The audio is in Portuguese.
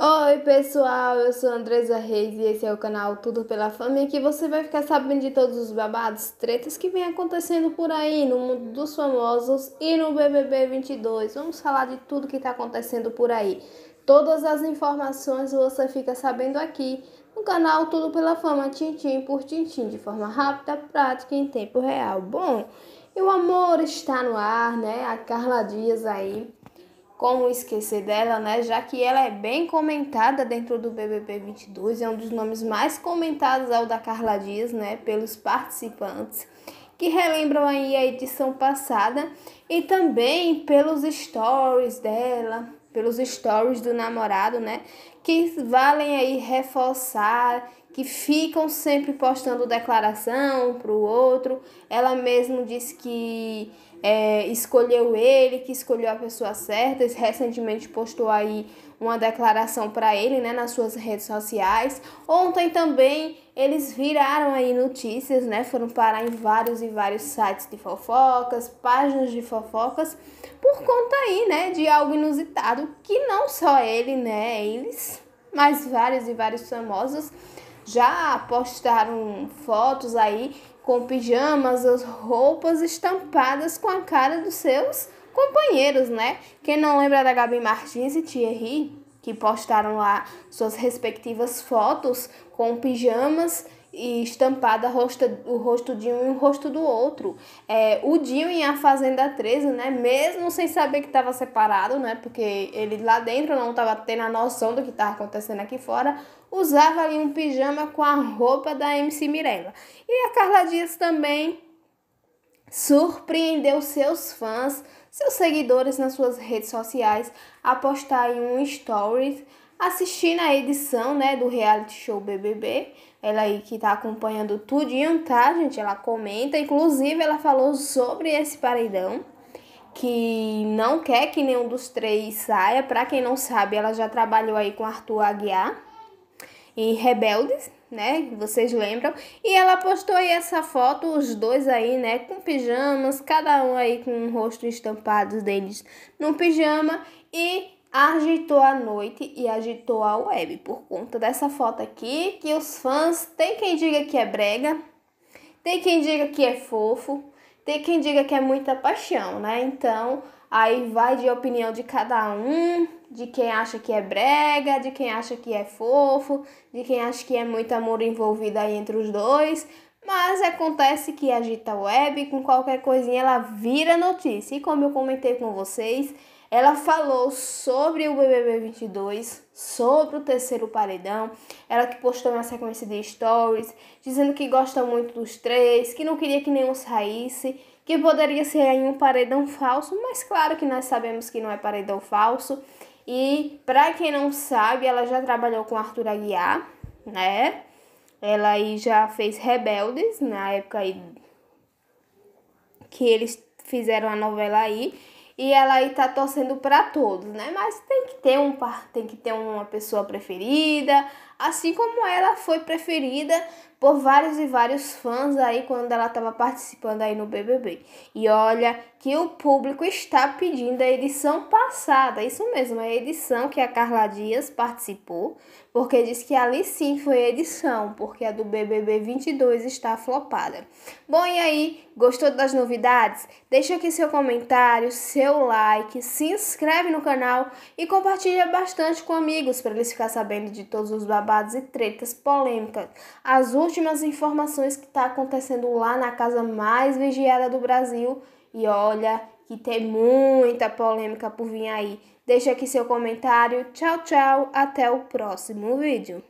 Oi pessoal, eu sou Andresa Reis e esse é o canal Tudo pela Família que você vai ficar sabendo de todos os babados, tretas que vem acontecendo por aí no mundo dos famosos e no BBB 22. Vamos falar de tudo que está acontecendo por aí. Todas as informações você fica sabendo aqui no canal Tudo pela Fama, tintim por tintim, de forma rápida, prática e em tempo real. Bom, e o amor está no ar, né? A Carla Dias aí como esquecer dela, né? Já que ela é bem comentada dentro do BBB 22, é um dos nomes mais comentados ao da Carla Dias, né, pelos participantes, que relembram aí a edição passada e também pelos stories dela, pelos stories do namorado, né, que valem aí reforçar, que ficam sempre postando declaração para o outro. Ela mesmo disse que é, escolheu ele, que escolheu a pessoa certa. Recentemente postou aí uma declaração para ele, né, nas suas redes sociais. Ontem também eles viraram aí notícias, né? Foram parar em vários e vários sites de fofocas, páginas de fofocas, por conta aí, né, de algo inusitado que não só ele, né, eles mas vários e vários famosos já postaram fotos aí com pijamas, as roupas estampadas com a cara dos seus companheiros, né? Quem não lembra da Gabi Martins e Thierry, que postaram lá suas respectivas fotos com pijamas e estampada rosto, o rosto de um e o rosto do outro. É, o Dinho em A Fazenda 13, né? Mesmo sem saber que estava separado, né? Porque ele lá dentro não estava tendo a noção do que estava acontecendo aqui fora. Usava ali um pijama com a roupa da MC Mirella. E a Carla Dias também surpreendeu seus fãs, seus seguidores nas suas redes sociais, a postar em um stories assistindo a edição, né, do reality show BBB. Ela aí que tá acompanhando tudinho, tá, gente? Ela comenta, inclusive ela falou sobre esse paredão que não quer que nenhum dos três saia. Para quem não sabe, ela já trabalhou aí com Arthur Aguiar em Rebeldes, né? Vocês lembram? E ela postou aí essa foto, os dois aí, né? Com pijamas, cada um aí com o rosto estampado deles no pijama. E agitou a noite e agitou a web por conta dessa foto aqui, que os fãs tem quem diga que é brega, tem quem diga que é fofo, tem quem diga que é muita paixão, né? Então, aí vai de opinião de cada um, de quem acha que é brega, de quem acha que é fofo, de quem acha que é muito amor envolvido aí entre os dois. Mas acontece que agita a web, com qualquer coisinha ela vira notícia. E como eu comentei com vocês, ela falou sobre o BBB 22, sobre o terceiro paredão. Ela que postou uma sequência de stories, dizendo que gosta muito dos três, que não queria que nenhum saísse, que poderia ser aí um paredão falso, mas claro que nós sabemos que não é paredão falso. E para quem não sabe, ela já trabalhou com Arthur Aguiar, né? Ela aí já fez Rebeldes na época aí que eles fizeram a novela aí e ela aí tá torcendo para todos, né? Mas tem que ter um tem que ter uma pessoa preferida, assim como ela foi preferida por vários e vários fãs aí quando ela estava participando aí no BBB. E olha que o público está pedindo a edição passada, isso mesmo, a edição que a Carla Dias participou, porque diz que ali sim foi a edição, porque a do BBB 22 está flopada. Bom, e aí Gostou das novidades? Deixa aqui seu comentário, seu like, se inscreve no canal e compartilha bastante com amigos para eles ficarem sabendo de todos os babados e tretas polêmicas, as últimas informações que está acontecendo lá na casa mais vigiada do Brasil. E olha que tem muita polêmica por vir aí. Deixa aqui seu comentário. Tchau, tchau. Até o próximo vídeo.